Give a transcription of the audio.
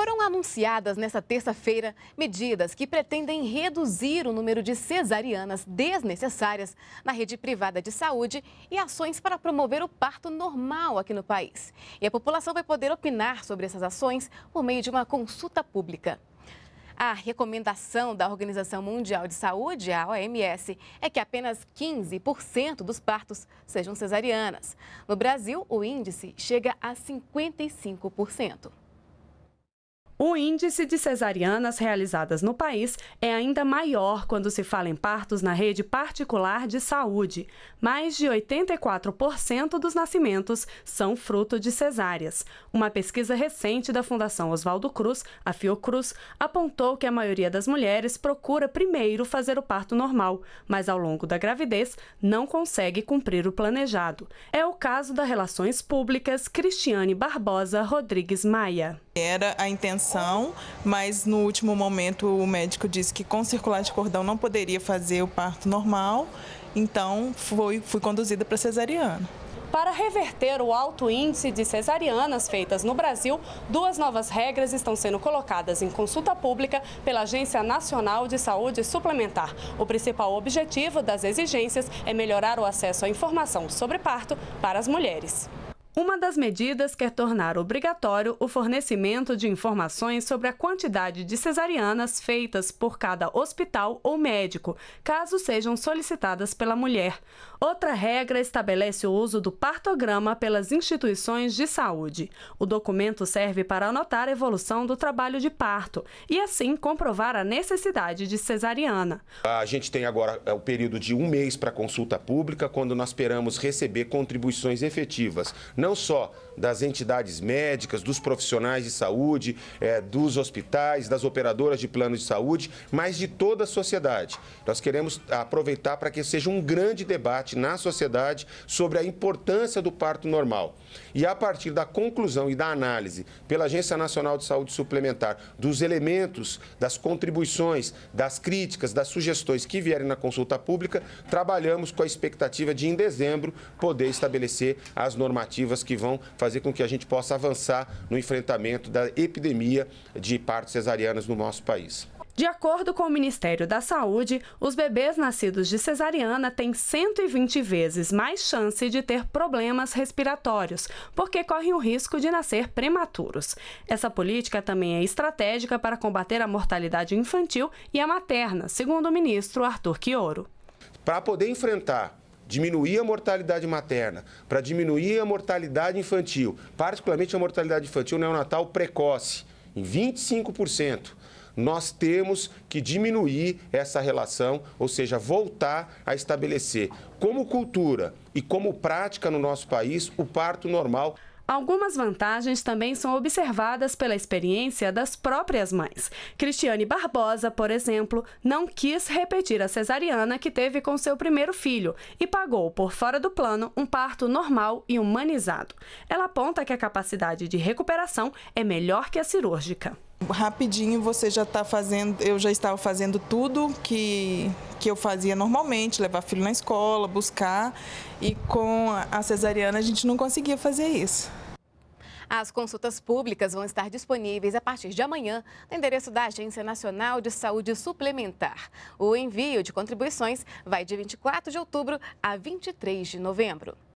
Foram anunciadas nesta terça-feira medidas que pretendem reduzir o número de cesarianas desnecessárias na rede privada de saúde e ações para promover o parto normal aqui no país. E a população vai poder opinar sobre essas ações por meio de uma consulta pública. A recomendação da Organização Mundial de Saúde, a OMS, é que apenas 15% dos partos sejam cesarianas. No Brasil, o índice chega a 55%. O índice de cesarianas realizadas no país é ainda maior quando se fala em partos na rede particular de saúde. Mais de 84% dos nascimentos são fruto de cesáreas. Uma pesquisa recente da Fundação Oswaldo Cruz, a Fiocruz, apontou que a maioria das mulheres procura primeiro fazer o parto normal, mas ao longo da gravidez não consegue cumprir o planejado. É o caso da Relações Públicas Cristiane Barbosa Rodrigues Maia era a intenção, mas no último momento o médico disse que com circular de cordão não poderia fazer o parto normal, então foi, fui conduzida para cesariana. Para reverter o alto índice de cesarianas feitas no Brasil, duas novas regras estão sendo colocadas em consulta pública pela Agência Nacional de Saúde Suplementar. O principal objetivo das exigências é melhorar o acesso à informação sobre parto para as mulheres. Uma das medidas quer tornar obrigatório o fornecimento de informações sobre a quantidade de cesarianas feitas por cada hospital ou médico, caso sejam solicitadas pela mulher. Outra regra estabelece o uso do partograma pelas instituições de saúde. O documento serve para anotar a evolução do trabalho de parto e, assim, comprovar a necessidade de cesariana. A gente tem agora é, o período de um mês para consulta pública, quando nós esperamos receber contribuições efetivas não só das entidades médicas, dos profissionais de saúde, é, dos hospitais, das operadoras de plano de saúde, mas de toda a sociedade. Nós queremos aproveitar para que seja um grande debate na sociedade sobre a importância do parto normal. E a partir da conclusão e da análise pela Agência Nacional de Saúde Suplementar dos elementos, das contribuições, das críticas, das sugestões que vierem na consulta pública, trabalhamos com a expectativa de, em dezembro, poder estabelecer as normativas que vão fazer fazer com que a gente possa avançar no enfrentamento da epidemia de partos cesarianas no nosso país. De acordo com o Ministério da Saúde, os bebês nascidos de cesariana têm 120 vezes mais chance de ter problemas respiratórios, porque correm o risco de nascer prematuros. Essa política também é estratégica para combater a mortalidade infantil e a materna, segundo o ministro Arthur Quioro. Para poder enfrentar diminuir a mortalidade materna, para diminuir a mortalidade infantil, particularmente a mortalidade infantil neonatal precoce, em 25% nós temos que diminuir essa relação, ou seja, voltar a estabelecer como cultura e como prática no nosso país o parto normal. Algumas vantagens também são observadas pela experiência das próprias mães. Cristiane Barbosa, por exemplo, não quis repetir a cesariana que teve com seu primeiro filho e pagou, por fora do plano, um parto normal e humanizado. Ela aponta que a capacidade de recuperação é melhor que a cirúrgica. Rapidinho você já está fazendo, eu já estava fazendo tudo que, que eu fazia normalmente, levar filho na escola, buscar, e com a cesariana a gente não conseguia fazer isso. As consultas públicas vão estar disponíveis a partir de amanhã no endereço da Agência Nacional de Saúde Suplementar. O envio de contribuições vai de 24 de outubro a 23 de novembro.